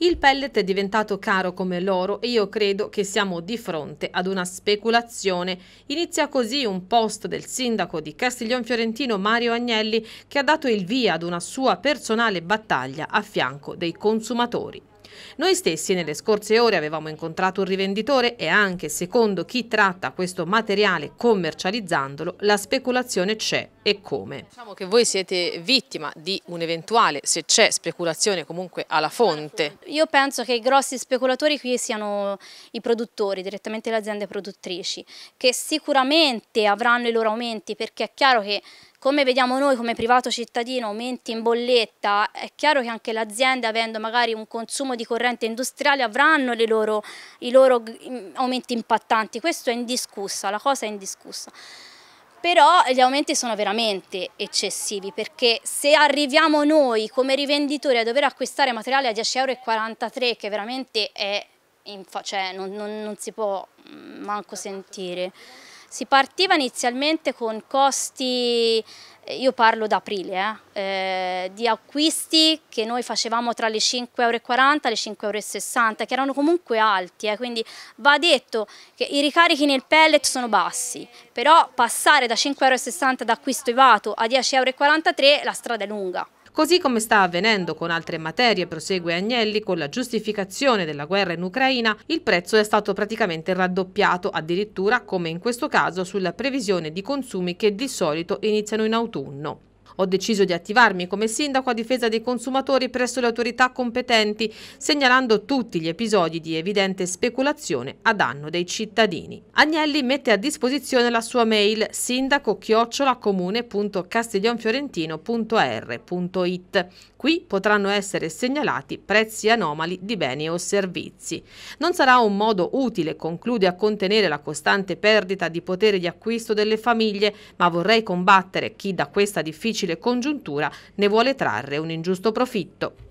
Il pellet è diventato caro come l'oro e io credo che siamo di fronte ad una speculazione. Inizia così un post del sindaco di Castiglion Fiorentino Mario Agnelli che ha dato il via ad una sua personale battaglia a fianco dei consumatori. Noi stessi nelle scorse ore avevamo incontrato un rivenditore e anche secondo chi tratta questo materiale commercializzandolo la speculazione c'è e come. Diciamo che voi siete vittima di un'eventuale, se c'è speculazione comunque alla fonte. Io penso che i grossi speculatori qui siano i produttori, direttamente le aziende produttrici, che sicuramente avranno i loro aumenti perché è chiaro che come vediamo noi come privato cittadino aumenti in bolletta, è chiaro che anche le aziende avendo magari un consumo di corrente industriale avranno loro, i loro aumenti impattanti, questo è indiscussa, la cosa è indiscussa però gli aumenti sono veramente eccessivi perché se arriviamo noi come rivenditori a dover acquistare materiale a 10,43 euro che veramente è, cioè, non, non, non si può mm, manco sentire si partiva inizialmente con costi, eh, io parlo da aprile, eh, eh, di acquisti che noi facevamo tra le 5,40 euro e le 5,60 euro, che erano comunque alti, eh, quindi va detto che i ricarichi nel pellet sono bassi, però passare da 5,60 euro d'acquisto evato a 10,43 euro la strada è lunga. Così come sta avvenendo con altre materie, prosegue Agnelli, con la giustificazione della guerra in Ucraina, il prezzo è stato praticamente raddoppiato, addirittura come in questo caso sulla previsione di consumi che di solito iniziano in autunno. Ho deciso di attivarmi come sindaco a difesa dei consumatori presso le autorità competenti, segnalando tutti gli episodi di evidente speculazione a danno dei cittadini. Agnelli mette a disposizione la sua mail sindaco-comune.castiglionfiorentino.r.it. Er Qui potranno essere segnalati prezzi anomali di beni o servizi. Non sarà un modo utile, conclude, a contenere la costante perdita di potere di acquisto delle famiglie, ma vorrei combattere chi da questa difficile difficile congiuntura ne vuole trarre un ingiusto profitto.